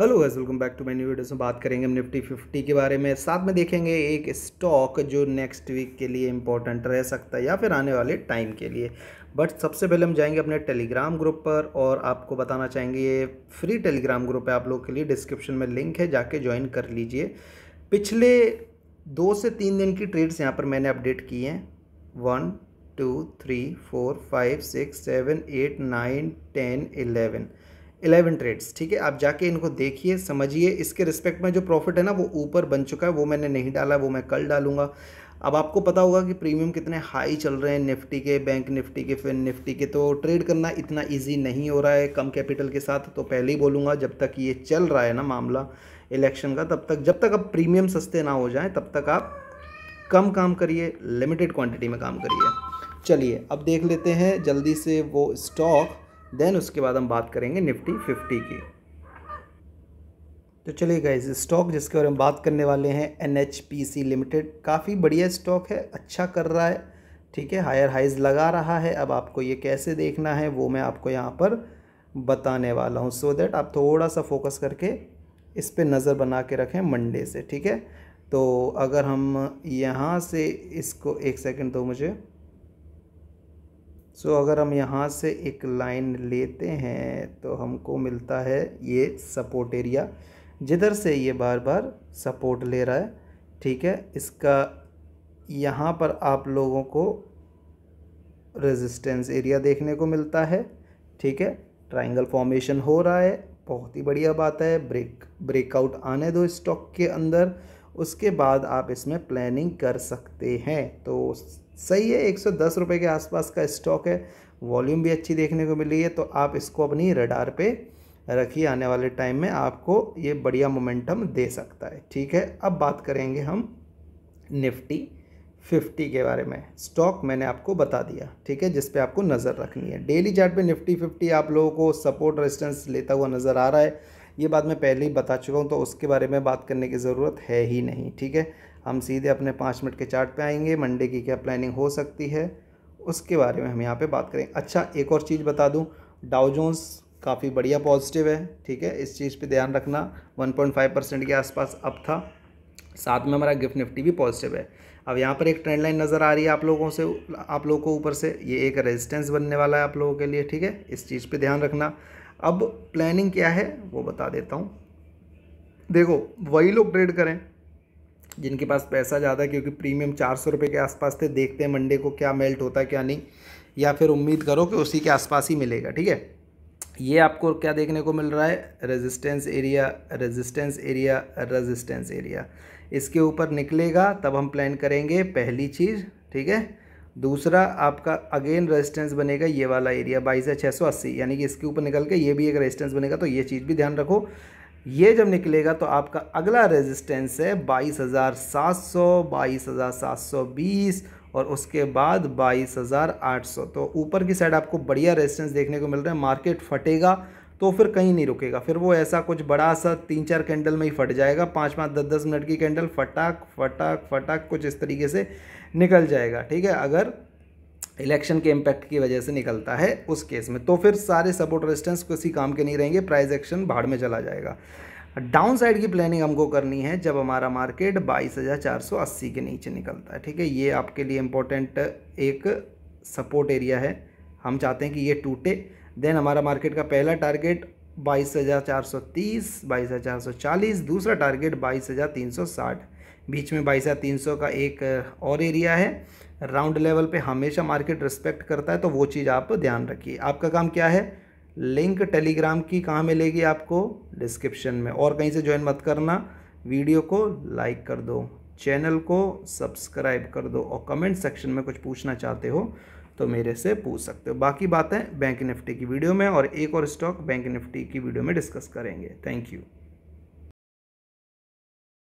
hello वैस welcome back to my new videos में बात करेंगे हम निफ्टी फिफ्टी के बारे में साथ में देखेंगे एक स्टॉक जो नेक्स्ट वीक के लिए इम्पोर्टेंट रह सकता है या फिर आने वाले टाइम के लिए बट सबसे पहले हम जाएंगे अपने टेलीग्राम ग्रुप पर और आपको बताना चाहेंगे ये फ्री टेलीग्राम ग्रुप है आप लोग के लिए डिस्क्रिप्शन में लिंक है जाके ज्वाइन कर लीजिए पिछले दो से तीन दिन की ट्रेड्स यहाँ पर मैंने अपडेट की हैं one two three four five six seven eight nine ten eleven eleven trades ठीक है आप जाके इनको देखिए समझिए इसके रिस्पेक्ट में जो प्रॉफिट है ना वो ऊपर बन चुका है वो मैंने नहीं डाला वो मैं कल डालूंगा अब आपको पता होगा कि प्रीमियम कितने हाई चल रहे हैं निफ्टी के बैंक निफ्टी के फिर निफ्टी के तो ट्रेड करना इतना इजी नहीं हो रहा है कम कैपिटल के साथ तो पहले ही बोलूँगा जब तक ये चल रहा है ना मामला इलेक्शन का तब तक जब तक आप प्रीमियम सस्ते ना हो जाए तब तक आप कम काम करिए लिमिटेड क्वान्टिटी में काम करिए चलिए अब देख लेते हैं जल्दी से वो स्टॉक देन उसके बाद हम बात करेंगे निफ्टी फिफ्टी की तो चलिए गाइज स्टॉक जिसके बारे में बात करने वाले हैं एन लिमिटेड काफ़ी बढ़िया स्टॉक है अच्छा कर रहा है ठीक है हायर हाइज लगा रहा है अब आपको ये कैसे देखना है वो मैं आपको यहाँ पर बताने वाला हूँ सो दैट आप थोड़ा सा फोकस करके इस पर नज़र बना के रखें मंडे से ठीक है तो अगर हम यहाँ से इसको एक सेकंड दो मुझे सो so, अगर हम यहाँ से एक लाइन लेते हैं तो हमको मिलता है ये सपोर्ट एरिया जिधर से ये बार बार सपोर्ट ले रहा है ठीक है इसका यहाँ पर आप लोगों को रेजिस्टेंस एरिया देखने को मिलता है ठीक है ट्राइंगल फॉर्मेशन हो रहा है बहुत ही बढ़िया बात है ब्रेक ब्रेकआउट आने दो स्टॉक के अंदर उसके बाद आप इसमें प्लानिंग कर सकते हैं तो सही है एक सौ के आसपास का स्टॉक है वॉल्यूम भी अच्छी देखने को मिली है तो आप इसको अपनी रडार पे रखिए आने वाले टाइम में आपको ये बढ़िया मोमेंटम दे सकता है ठीक है अब बात करेंगे हम निफ्टी फिफ्टी के बारे में स्टॉक मैंने आपको बता दिया ठीक है जिस पे आपको नज़र रखनी है डेली चार्ट पे निफ्टी फिफ्टी आप लोगों को सपोर्ट रेजिस्टेंस लेता हुआ नज़र आ रहा है ये बात मैं पहले ही बता चुका हूँ तो उसके बारे में बात करने की ज़रूरत है ही नहीं ठीक है हम सीधे अपने पाँच मिनट के चार्ट पे आएंगे मंडे की क्या प्लानिंग हो सकती है उसके बारे में हम यहाँ पे बात करें अच्छा एक और चीज़ बता दूँ डाउजोन्स काफ़ी बढ़िया पॉजिटिव है ठीक है इस चीज़ पर ध्यान रखना वन परसेंट के आसपास अप था साथ में हमारा गिफ्ट निफ्टी भी पॉजिटिव है अब यहाँ पर एक ट्रेंड लाइन नज़र आ रही है आप लोगों से आप लोगों को ऊपर से ये एक रेजिस्टेंस बनने वाला है आप लोगों के लिए ठीक है इस चीज़ पे ध्यान रखना अब प्लानिंग क्या है वो बता देता हूँ देखो वही लोग ट्रेड करें जिनके पास पैसा ज़्यादा है क्योंकि प्रीमियम चार सौ रुपये के आसपास थे देखते हैं मंडे को क्या मेल्ट होता है क्या नहीं या फिर उम्मीद करो कि उसी के आसपास ही मिलेगा ठीक है ये आपको क्या देखने को मिल रहा है resistance area resistance area resistance area इसके ऊपर निकलेगा तब हम प्लान करेंगे पहली चीज़ ठीक है दूसरा आपका अगेन रेजिस्टेंस बनेगा ये वाला एरिया बाईस है छः सौ अस्सी यानी कि इसके ऊपर निकल के ये भी एक रेजिस्टेंस बनेगा तो ये चीज़ भी ध्यान रखो ये जब निकलेगा तो आपका अगला रेजिस्टेंस है बाईस हज़ार सात सौ बाईस हज़ार सात सौ बीस और उसके बाद बाईस हज़ार आठ सौ तो ऊपर की साइड आपको बढ़िया रेजिस्टेंस देखने को मिल रहा है मार्केट फटेगा तो फिर कहीं नहीं रुकेगा फिर वो ऐसा कुछ बड़ा सा तीन चार कैंडल में ही फट जाएगा पाँच पाँच दस दस मिनट की कैंडल फटाक फटाक फटाक कुछ इस तरीके से निकल जाएगा ठीक है अगर इलेक्शन के इम्पैक्ट की वजह से निकलता है उस केस में तो फिर सारे सपोर्ट रेजिस्टेंस किसी काम के नहीं रहेंगे प्राइस एक्शन बाहर में चला जाएगा डाउन साइड की प्लानिंग हमको करनी है जब हमारा मार्केट 22,480 के नीचे निकलता है ठीक है ये आपके लिए इम्पोर्टेंट एक सपोर्ट एरिया है हम चाहते हैं कि ये टूटे देन हमारा मार्केट का पहला टारगेट बाईस हज़ार चार सौ तीस बाईस हज़ार चार सौ चालीस दूसरा टारगेट बाईस हज़ार तीन सौ साठ बीच में बाईस हज़ार तीन सौ का एक और एरिया है राउंड लेवल पे हमेशा मार्केट रिस्पेक्ट करता है तो वो चीज़ आप ध्यान रखिए आपका काम क्या है लिंक टेलीग्राम की कहाँ मिलेगी आपको डिस्क्रिप्शन में और कहीं से ज्वाइन मत करना वीडियो को लाइक कर दो चैनल को सब्सक्राइब कर दो और कमेंट सेक्शन में कुछ पूछना चाहते हो तो मेरे से पूछ सकते हो बाकी बातें बैंक निफ्टी की वीडियो में और एक और स्टॉक बैंक निफ्टी की वीडियो में डिस्कस करेंगे थैंक यू